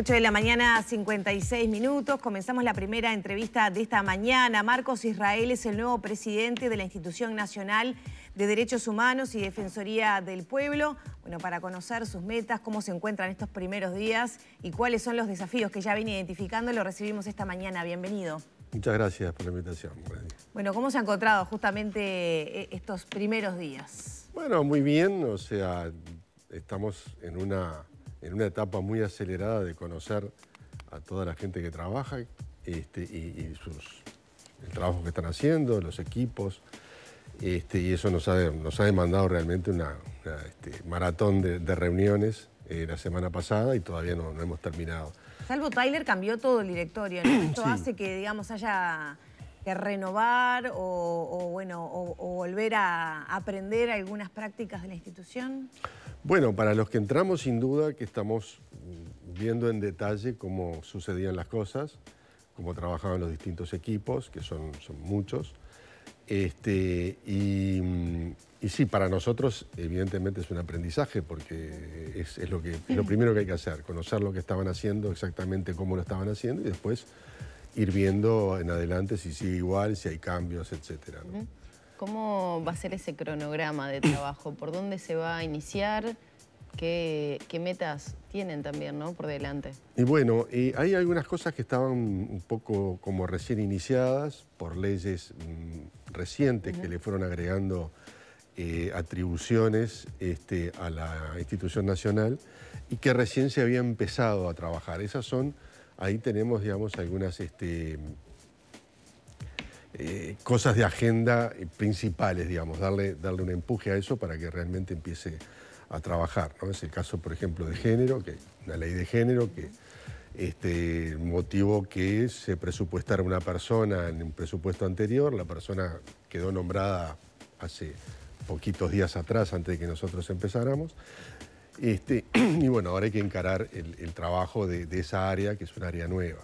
8 de la mañana, 56 minutos. Comenzamos la primera entrevista de esta mañana. Marcos Israel es el nuevo presidente de la Institución Nacional de Derechos Humanos y Defensoría del Pueblo. Bueno, para conocer sus metas, cómo se encuentran estos primeros días y cuáles son los desafíos que ya viene identificando, lo recibimos esta mañana. Bienvenido. Muchas gracias por la invitación. Bueno, ¿cómo se han encontrado justamente eh, estos primeros días? Bueno, muy bien. O sea, estamos en una en una etapa muy acelerada de conocer a toda la gente que trabaja este, y, sus, el trabajo que están haciendo, los equipos. Este, y eso nos ha, demandado realmente una, este, maratón de, reuniones eh, la semana pasada y todavía no, hemos terminado. Salvo Tyler cambió todo el directorio, ¿no? Esto hace que, digamos, haya renovar o, bueno, o, volver a aprender algunas prácticas de la institución? Bueno, para los que entramos, sin duda que estamos viendo en detalle cómo sucedían las cosas, cómo trabajaban los distintos equipos, que son, son muchos. Este, y, y, sí, para nosotros evidentemente es un aprendizaje porque es, lo, que, es lo primero que hay que hacer, conocer lo que estaban haciendo, exactamente cómo lo estaban haciendo y después ir viendo en adelante si sigue igual, si hay cambios, etc. ¿Cómo va a ser ese cronograma de trabajo? ¿Por dónde se va a iniciar? ¿Qué, metas tienen también por delante? Y bueno, hay algunas cosas que estaban un poco como recién iniciadas por leyes mm, recientes que le fueron agregando eh, atribuciones este, a la institución nacional y que recién se había empezado a trabajar. Esas son ahí tenemos, digamos, algunas este, eh, cosas de agenda principales, digamos, darle, darle un empuje a eso para que realmente empiece a trabajar. Es el caso, por ejemplo, de género, que una ley de género que este, motivó que se presupuestara una persona en un presupuesto anterior, la persona quedó nombrada hace poquitos días atrás, antes de que nosotros empezáramos, este, y bueno, ahora hay que encarar el, trabajo de, esa área, que es un área nueva.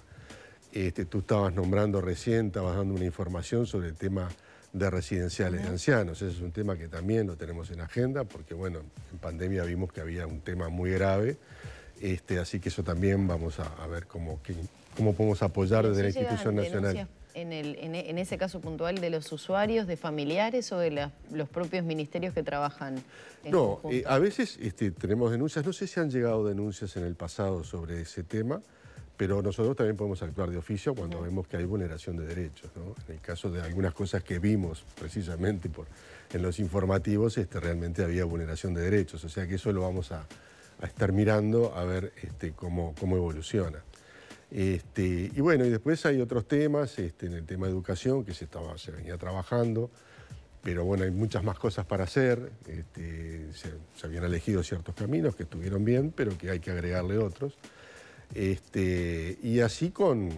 Este, tú estabas nombrando recién, estabas dando una información sobre el tema de residenciales de ancianos. Ese es un tema que también lo tenemos en agenda, porque bueno, en pandemia vimos que había un tema muy grave. Este, así que eso también vamos a, ver cómo, cómo podemos apoyar desde la institución nacional. E, en, ese caso puntual de los usuarios, de familiares o de los propios ministerios que trabajan? no, eh, a veces este, tenemos denuncias, no sé si han llegado denuncias en el pasado sobre ese tema, pero nosotros también podemos actuar de oficio cuando vemos que hay vulneración de derechos. En el caso de algunas cosas que vimos precisamente por, en los informativos, este, realmente había vulneración de derechos, o sea que eso lo vamos a, estar mirando a ver este, cómo evoluciona. Este, y bueno, y después hay otros temas, este, en el tema de educación, que se, estaba, se venía trabajando, pero bueno, hay muchas más cosas para hacer. Este, se, habían elegido ciertos caminos que estuvieron bien, pero que hay que agregarle otros. y así con,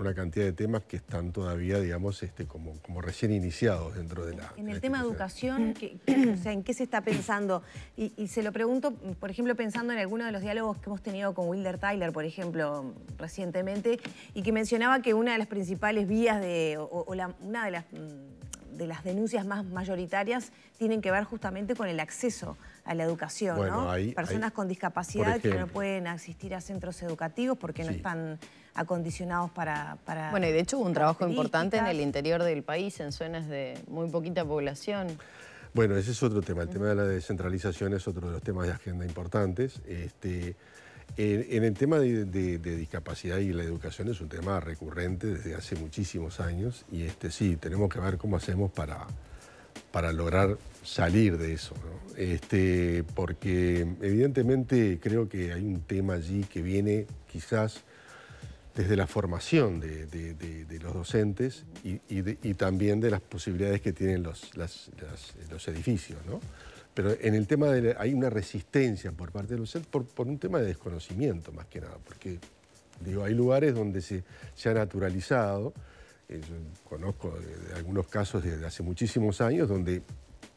una cantidad de temas que están todavía, digamos, este, como, como recién iniciados dentro de la... En el tema educación, o sea, ¿en qué se está pensando? Y, se lo pregunto, por ejemplo, pensando en alguno de los diálogos que hemos tenido con Wilder Tyler, por ejemplo, recientemente, y que mencionaba que una de las principales vías de, o, una de las mm, de las denuncias más mayoritarias tienen que ver justamente con el acceso a la educación, ¿no? Hay, Personas con discapacidad que no pueden asistir a centros educativos porque no están acondicionados para, bueno, y de hecho hubo un trabajo importante en el interior del país, en zonas de muy poquita población. Bueno, ese es otro tema. El tema de la descentralización es otro de los temas de agenda importantes. Este, en, el tema de, discapacidad y la educación es un tema recurrente desde hace muchísimos años y este, sí, tenemos que ver cómo hacemos para, para lograr salir de eso. Este, porque evidentemente creo que hay un tema allí que viene quizás desde la formación de, los docentes y, también de las posibilidades que tienen los, edificios. ¿no? Pero en el tema de, hay una resistencia por parte de los por, un tema de desconocimiento más que nada, porque digo, hay lugares donde se, ha naturalizado, eh, yo conozco algunos casos desde hace muchísimos años donde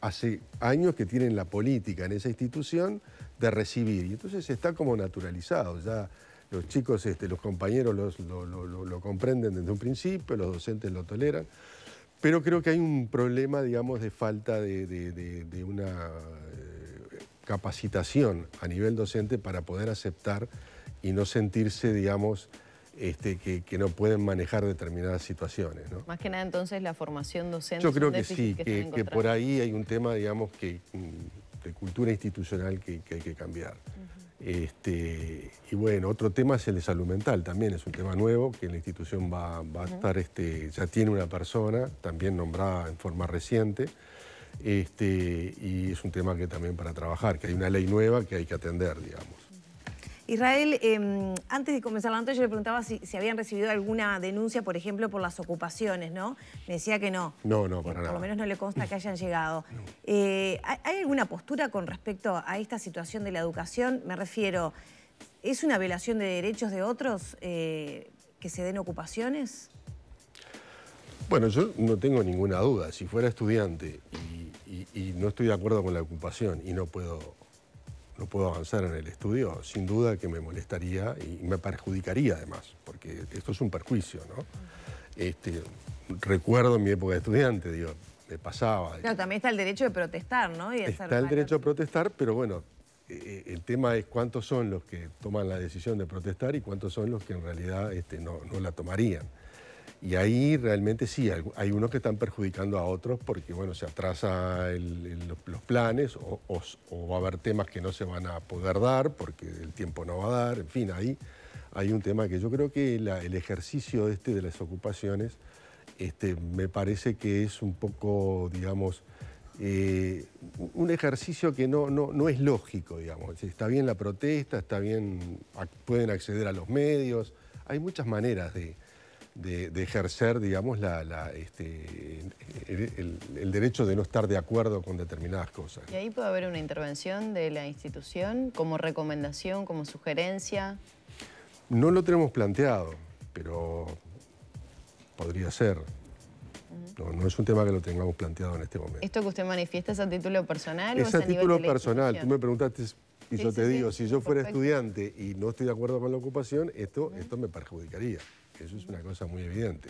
hace años que tienen la política en esa institución de recibir, y entonces está como naturalizado, ya los chicos, este, los compañeros los, lo, comprenden desde un principio, los docentes lo toleran, pero creo que hay un problema, digamos, de falta de, una eh, capacitación a nivel docente para poder aceptar y no sentirse, digamos, este, que, no pueden manejar determinadas situaciones. Más que nada entonces la formación docente. Yo creo que sí, que, por ahí hay un tema, digamos, que, mm, de cultura institucional que hay que cambiar. Este, y bueno, otro tema es el de salud mental, también es un tema nuevo que la institución va, va a estar, este, ya tiene una persona, también nombrada en forma reciente, este, y es un tema que también para trabajar, que hay una ley nueva que hay que atender, digamos. Israel, em, antes de comenzar la nota yo le preguntaba si, habían recibido alguna denuncia, por ejemplo, por las ocupaciones, ¿no? Me decía que no. No, no, para nada. Por lo menos no le consta que hayan llegado. Eh, ¿Hay alguna postura con respecto a esta situación de la educación? Me refiero, ¿es una violación de derechos de otros eh, que se den ocupaciones? Bueno, yo no tengo ninguna duda. Si fuera estudiante y, y no estoy de acuerdo con la ocupación y no puedo no puedo avanzar en el estudio, sin duda que me molestaría y me perjudicaría además, porque esto es un perjuicio, ¿no? Este, recuerdo mi época de estudiante, digo, me pasaba. Claro, también está el derecho de protestar, ¿no? está el derecho a protestar, pero bueno, eh, eh, el tema es cuántos son los que toman la decisión de protestar y cuántos son los que en realidad este, no, no la tomarían. Y ahí realmente sí, hay unos que están perjudicando a otros porque, bueno, se atrasa los planes o, va a haber temas que no se van a poder dar porque el tiempo no va a dar. En fin, ahí hay un tema que yo creo que el ejercicio este de las ocupaciones este, me parece que es un poco, digamos, eh, un ejercicio que no, no, no, es lógico, digamos. Está bien la protesta, está bien, pueden acceder a los medios, hay muchas maneras de, de, ejercer, digamos, la, este, el, derecho de no estar de acuerdo con determinadas cosas. ¿Y ahí puede haber una intervención de la institución como recomendación, como sugerencia? No lo tenemos planteado, pero podría ser. No, es un tema que lo tengamos planteado en este momento. ¿Esto que usted manifiesta es a título personal? Es, es a título personal. Tú me preguntaste y yo te digo, si yo fuera estudiante y no estoy de acuerdo con la ocupación, esto, esto me perjudicaría. Eso es una cosa muy evidente.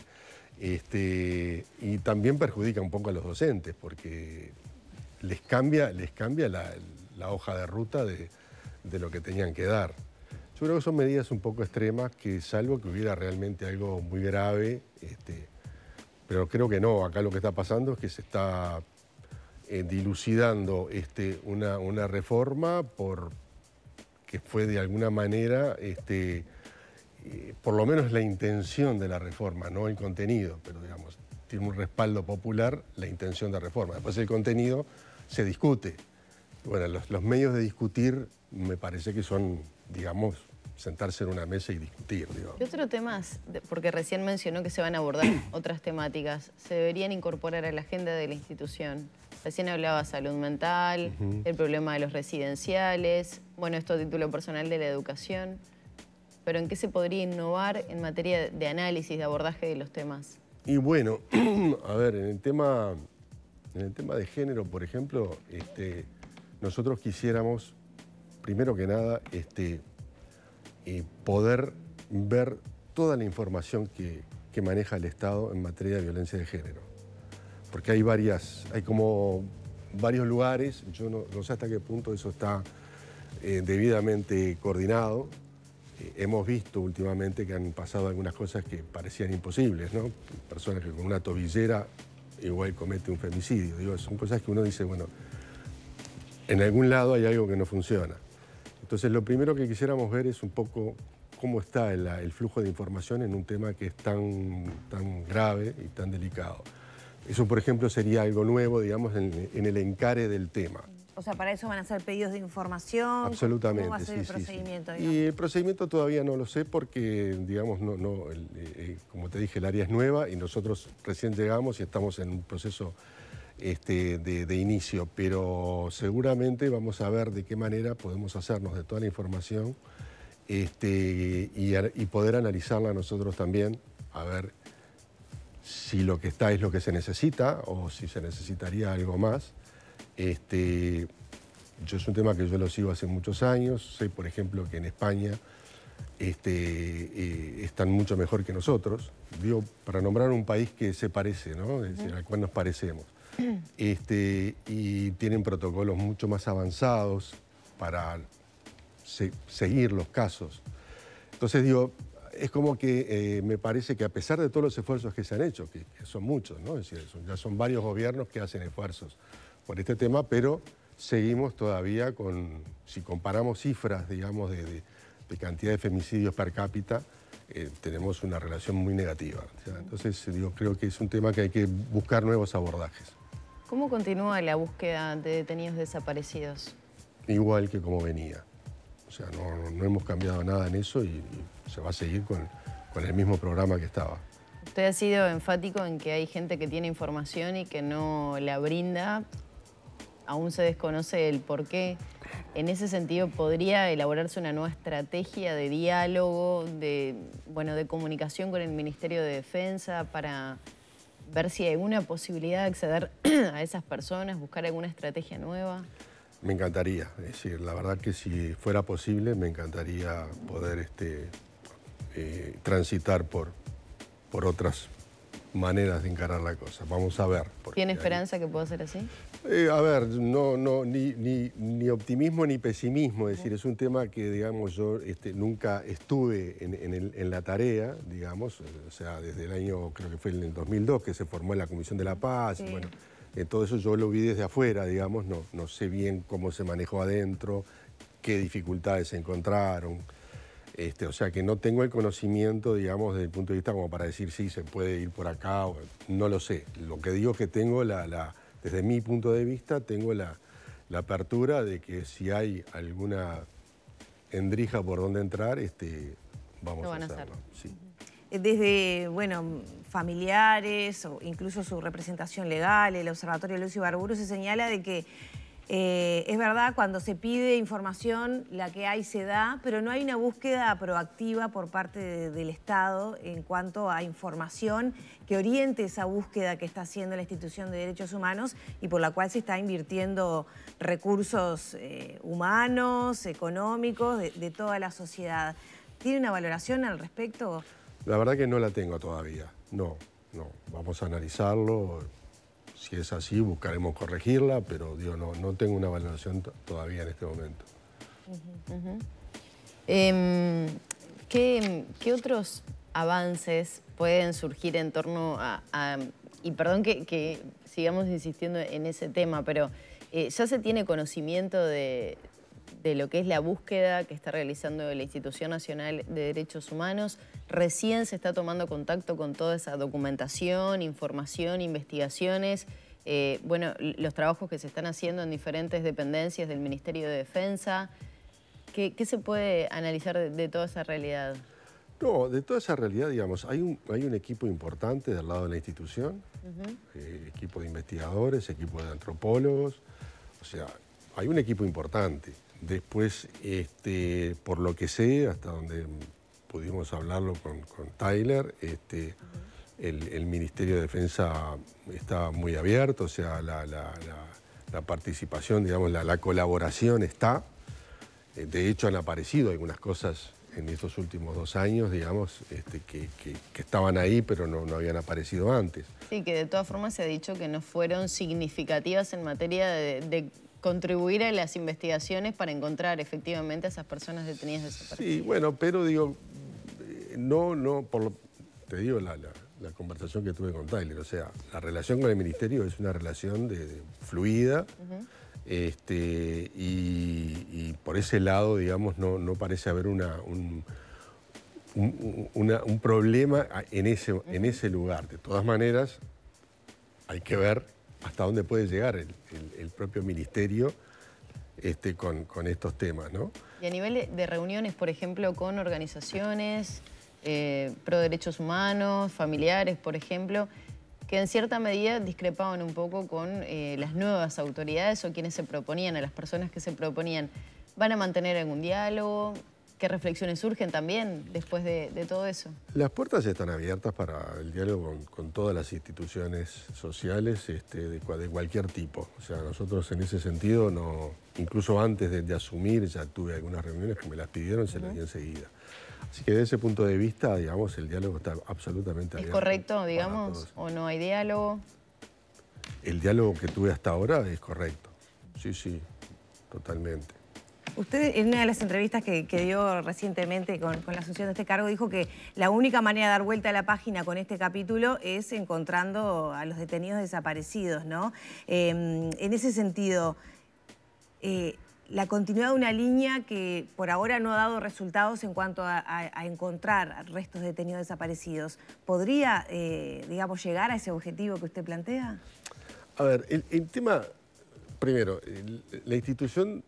Este, y también perjudica un poco a los docentes porque les cambia, les cambia la, hoja de ruta de, lo que tenían que dar. Yo creo que son medidas un poco extremas que salvo que hubiera realmente algo muy grave, este, pero creo que no. Acá lo que está pasando es que se está eh, dilucidando este, una, reforma por, que fue de alguna manera... Este, eh, por lo menos la intención de la reforma, no el contenido, pero digamos, tiene un respaldo popular la intención de reforma. Después el contenido se discute. Bueno, los, medios de discutir me parece que son, digamos, sentarse en una mesa y discutir. Digamos. otro tema, porque recién mencionó que se van a abordar otras temáticas, se deberían incorporar a la agenda de la institución? Recién hablaba salud mental, el problema de los residenciales, bueno, esto título personal de la educación pero ¿en qué se podría innovar en materia de análisis, de abordaje de los temas? Y bueno, a ver, en el tema, en el tema de género, por ejemplo, este, nosotros quisiéramos, primero que nada, este, eh, poder ver toda la información que, maneja el Estado en materia de violencia de género. Porque hay varias, hay como varios lugares, yo no, sé hasta qué punto eso está eh, debidamente coordinado, eh, hemos visto últimamente que han pasado algunas cosas que parecían imposibles, ¿no? Personas que con una tobillera igual comete un femicidio. son cosas que uno dice, bueno, en algún lado hay algo que no funciona. Entonces, lo primero que quisiéramos ver es un poco cómo está el, flujo de información en un tema que es tan, grave y tan delicado. Eso, por ejemplo, sería algo nuevo, digamos, en, en el encare del tema. O sea, para eso van a ser pedidos de información. Absolutamente. ¿Cómo va a ser el procedimiento? Y el procedimiento todavía no lo sé porque, digamos, no, eh, eh, como te dije, el área es nueva y nosotros recién llegamos y estamos en un proceso este, de, inicio, pero seguramente vamos a ver de qué manera podemos hacernos de toda la información este, y poder analizarla nosotros también, a ver si lo que está es lo que se necesita o si se necesitaría algo más. Este, yo es un tema que yo lo sigo hace muchos años. Sé, por ejemplo, que en España este, eh, están mucho mejor que nosotros. Digo, para nombrar un país que se parece, ¿no? Es decir, al cual nos parecemos. Este, y tienen protocolos mucho más avanzados para seguir los casos. Entonces, digo, es como que eh, me parece que a pesar de todos los esfuerzos que se han hecho, que, son muchos, ¿no? decir, ya son varios gobiernos que hacen esfuerzos por este tema, pero seguimos todavía con, si comparamos cifras, digamos, de, cantidad de femicidios per cápita, eh, tenemos una relación muy negativa. entonces, eh, digo, creo que es un tema que hay que buscar nuevos abordajes. ¿Cómo continúa la búsqueda de detenidos desaparecidos? Igual que como venía. O sea, no, hemos cambiado nada en eso y, se va a seguir con, con el mismo programa que estaba. Usted ha sido enfático en que hay gente que tiene información y que no la brinda aún se desconoce el por qué. En ese sentido, ¿podría elaborarse una nueva estrategia de diálogo, de, bueno, de comunicación con el Ministerio de Defensa para ver si hay alguna posibilidad de acceder a esas personas, buscar alguna estrategia nueva? Me encantaría, es decir, la verdad que si fuera posible me encantaría poder este, eh, transitar por, por otras maneras de encarar la cosa. Vamos a ver. ¿Tiene esperanza que pueda ser así? Eh, a ver, no, no, ni, ni, optimismo ni pesimismo. Es decir, es un tema que, digamos, yo este, nunca estuve en, la tarea, digamos, o sea, desde el año, creo que fue en el 2002, que se formó la Comisión de la Paz, bueno, eh, todo eso yo lo vi desde afuera, digamos, no, no sé bien cómo se manejó adentro, qué dificultades se encontraron. Este, o sea que no tengo el conocimiento, digamos, desde el punto de vista como para decir si se puede ir por acá, no lo sé. Lo que digo es que tengo la, desde mi punto de vista, tengo la, apertura de que si hay alguna endrija por donde entrar, este, vamos a hacerlo. Eh, desde, bueno, familiares o incluso su representación legal, el Observatorio Lucio Barburu se señala de que eh, es verdad, cuando se pide información, la que hay se da, pero no hay una búsqueda proactiva por parte del Estado en cuanto a información que oriente esa búsqueda que está haciendo la institución de derechos humanos y por la cual se está invirtiendo recursos eh, humanos, económicos, de, de toda la sociedad. ¿Tiene una valoración al respecto? La verdad que no la tengo todavía, no, no. Vamos a analizarlo, si es así, buscaremos corregirla, pero no, no tengo una valoración todavía en este momento. Em, ¿qué, otros avances pueden surgir en torno a... y perdón que, sigamos insistiendo en ese tema, pero eh, ¿ya se tiene conocimiento de, de lo que es la búsqueda que está realizando la Institución Nacional de Derechos Humanos. Recién se está tomando contacto con toda esa documentación, información, investigaciones, eh, bueno, los trabajos que se están haciendo en diferentes dependencias del Ministerio de Defensa. ¿Qué, se puede analizar de, toda esa realidad? No, de toda esa realidad, digamos, hay un, hay un equipo importante del lado de la institución, eh, equipo de investigadores, equipo de antropólogos, o sea, hay un equipo importante. Después, este, por lo que sé, hasta donde pudimos hablarlo con, Tyler, este, el, Ministerio de Defensa está muy abierto, o sea, la, participación, digamos, la, colaboración está. Eh, de hecho, han aparecido algunas cosas en estos últimos dos años, digamos, este, que, estaban ahí, pero no, habían aparecido antes. Sí, que de todas formas se ha dicho que no fueron significativas en materia de contribuir a las investigaciones para encontrar efectivamente a esas personas detenidas desaparecidas. Sí, bueno, pero digo, no, no, por lo, te digo la, conversación que tuve con Tyler, o sea, la relación con el ministerio es una relación de, fluida, este, y, por ese lado, digamos, no, no parece haber una, un, problema en ese, en ese lugar. De todas maneras, hay que ver hasta dónde puede llegar el, propio ministerio este, con, estos temas. ¿no? Y a nivel de, reuniones, por ejemplo, con organizaciones eh, pro derechos humanos, familiares, por ejemplo, que en cierta medida discrepaban un poco con eh, las nuevas autoridades o quienes se proponían, a las personas que se proponían. ¿Van a mantener algún diálogo? ¿Qué reflexiones surgen también después de, todo eso? Las puertas están abiertas para el diálogo con, todas las instituciones sociales este, de, de, cualquier tipo. O sea, nosotros en ese sentido, no, incluso antes de, asumir, ya tuve algunas reuniones que me las pidieron, y se las di enseguida. Así que desde ese punto de vista, digamos, el diálogo está absolutamente abierto. ¿Es correcto, digamos, o no hay diálogo? El diálogo que tuve hasta ahora es correcto. Sí, sí, totalmente. Usted en una de las entrevistas que, dio recientemente con, la asunción de este cargo dijo que la única manera de dar vuelta a la página con este capítulo es encontrando a los detenidos desaparecidos, ¿no? Em, en ese sentido, eh, la continuidad de una línea que por ahora no ha dado resultados en cuanto a, encontrar restos de detenidos desaparecidos, ¿podría, eh, digamos, llegar a ese objetivo que usted plantea? A ver, el, tema, primero, la institución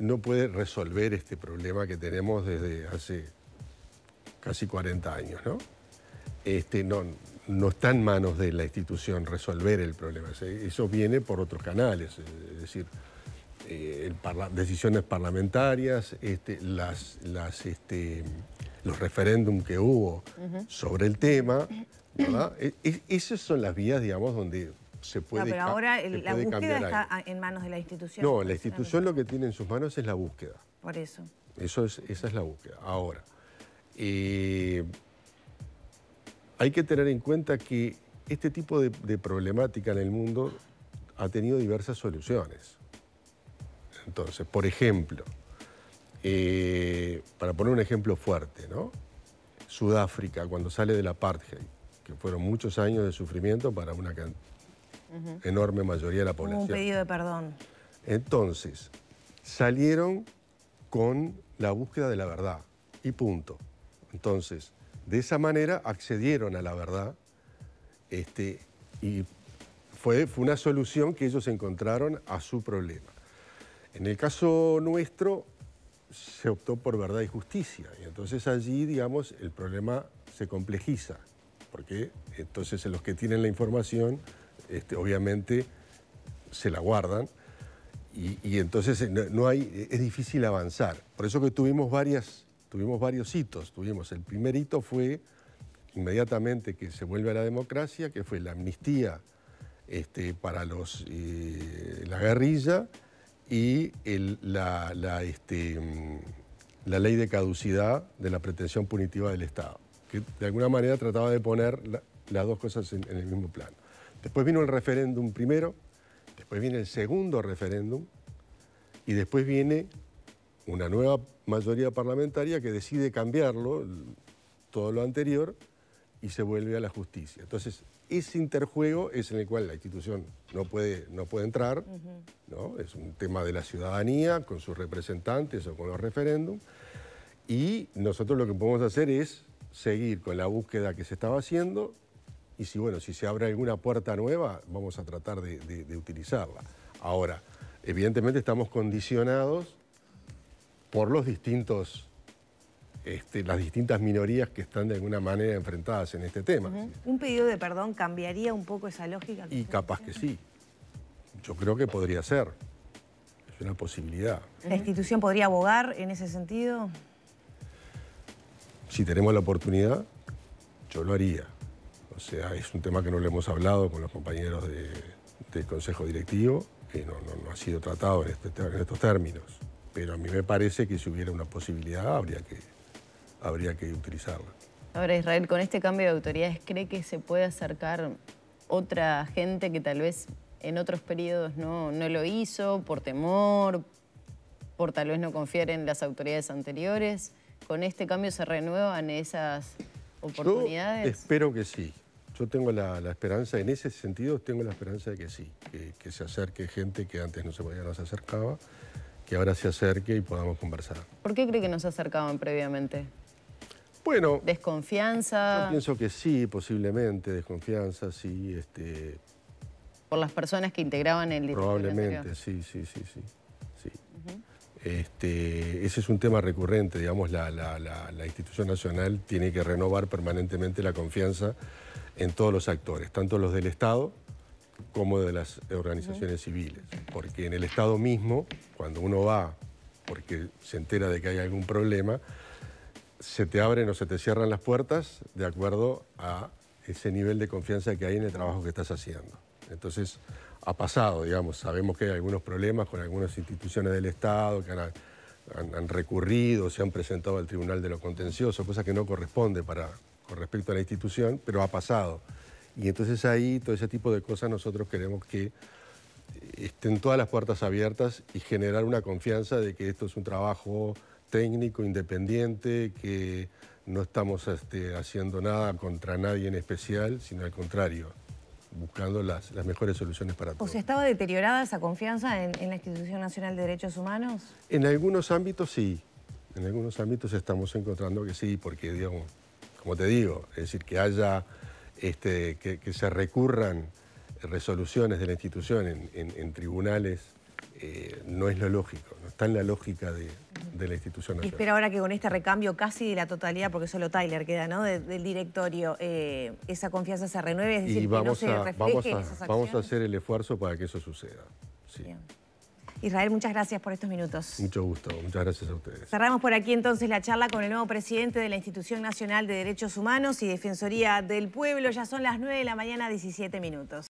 no puede resolver este problema que tenemos desde hace casi 40 años, ¿no? Este, no, no está en manos de la institución resolver el problema. Eso viene por otros canales, es decir, eh, decisiones parlamentarias, este, las, las, este, los referéndum que hubo sobre el tema, e, esas son las vías, digamos, donde puede... No, pero ahora la búsqueda está en manos de la institución. No, la institución lo que tiene en sus manos es la búsqueda. Por eso. eso es, esa es la búsqueda. Ahora, eh, hay que tener en cuenta que este tipo de, problemática en el mundo ha tenido diversas soluciones. Entonces, por ejemplo, eh, para poner un ejemplo fuerte, ¿no? Sudáfrica, cuando sale del apartheid, que fueron muchos años de sufrimiento para una cantidad enorme mayoría de la población. un pedido de perdón. Entonces, salieron con la búsqueda de la verdad y punto. Entonces, de esa manera accedieron a la verdad este, y fue, fue una solución que ellos encontraron a su problema. En el caso nuestro, se optó por verdad y justicia. Y entonces allí, digamos, el problema se complejiza, porque entonces los que tienen la información este, obviamente se la guardan. Y, entonces eh, no, hay, eh, es difícil avanzar. Por eso que tuvimos, varias, tuvimos varios hitos. Tuvimos, el primer hito fue inmediatamente que se vuelve a la democracia, que fue la amnistía este, para los, eh, la guerrilla y este, la, ley de caducidad de la pretensión punitiva del Estado, que de alguna manera trataba de poner las dos cosas en el mismo plano. Después vino el referéndum primero, después viene el segundo referéndum y después viene una nueva mayoría parlamentaria que decide cambiarlo, todo lo anterior, y se vuelve a la justicia. Entonces, ese interjuego es en el cual la institución no puede, no puede entrar, ¿no? es un tema de la ciudadanía, con sus representantes o con los referéndums, y nosotros lo que podemos hacer es seguir con la búsqueda que se estaba haciendo y si, bueno, si se abre alguna puerta nueva, vamos a tratar de, utilizarla. Ahora, evidentemente estamos condicionados por los distintos este, las distintas minorías que están de alguna manera enfrentadas en este tema. ¿Un pedido de perdón cambiaría un poco esa lógica? Y capaz que sí. Yo creo que podría ser. Es una posibilidad. ¿La institución podría abogar en ese sentido? Si tenemos la oportunidad, yo lo haría. O sea, es un tema que no le hemos hablado con los compañeros del Consejo Directivo, que no, ha sido tratado este en, estos términos. Pero a mí me parece que si hubiera una posibilidad habría que, habría que utilizarla. Ahora, Israel, con este cambio de autoridades, ¿cree que se puede acercar otra gente que tal vez en otros periodos no, no lo hizo por temor, por tal vez no confiar en las autoridades anteriores? ¿Con este cambio se renuevan esas oportunidades? espero que sí yo tengo la, esperanza, en ese sentido tengo la esperanza de que sí, que, se acerque gente que antes no se, podía, no se acercaba, que ahora se acerque y podamos conversar. ¿Por qué cree que no se acercaban previamente? Bueno. ¿Desconfianza? Yo pienso que sí, posiblemente, desconfianza, sí. Este, ¿Por las personas que integraban el Probablemente, sí, sí, sí, sí. Este, ese es un tema recurrente, digamos, la, la, la, institución nacional tiene que renovar permanentemente la confianza en todos los actores, tanto los del Estado como de las organizaciones civiles. Porque en el Estado mismo, cuando uno va porque se entera de que hay algún problema, se te abren o se te cierran las puertas de acuerdo a ese nivel de confianza que hay en el trabajo que estás haciendo. Entonces, ha pasado, digamos, sabemos que hay algunos problemas con algunas instituciones del Estado que han, recurrido, se han presentado al Tribunal de lo Contencioso, cosas que no corresponde para, con respecto a la institución, pero ha pasado. Y entonces ahí todo ese tipo de cosas nosotros queremos que eh, estén todas las puertas abiertas y generar una confianza de que esto es un trabajo técnico, independiente, que no estamos este, haciendo nada contra nadie en especial, sino al contrario, buscando las, las mejores soluciones para todos. ¿O se estaba deteriorada esa confianza en, en, la Institución Nacional de Derechos Humanos? En algunos ámbitos sí, en algunos ámbitos estamos encontrando que sí, porque digamos, como te digo, es decir, que haya, este, que, se recurran resoluciones de la institución en, tribunales eh, no es lo lógico, no está en la lógica de, la institución nacional. Espero ahora que con este recambio casi de la totalidad, porque solo Tyler queda, ¿no? del directorio, eh, esa confianza se renueve, es decir, vamos que no a, refleje vamos a, Vamos a hacer el esfuerzo para que eso suceda. Sí. Israel, muchas gracias por estos minutos. Mucho gusto, muchas gracias a ustedes. Cerramos por aquí entonces la charla con el nuevo presidente de la Institución Nacional de Derechos Humanos y Defensoría del Pueblo. Ya son las 9 de la mañana, 17 minutos.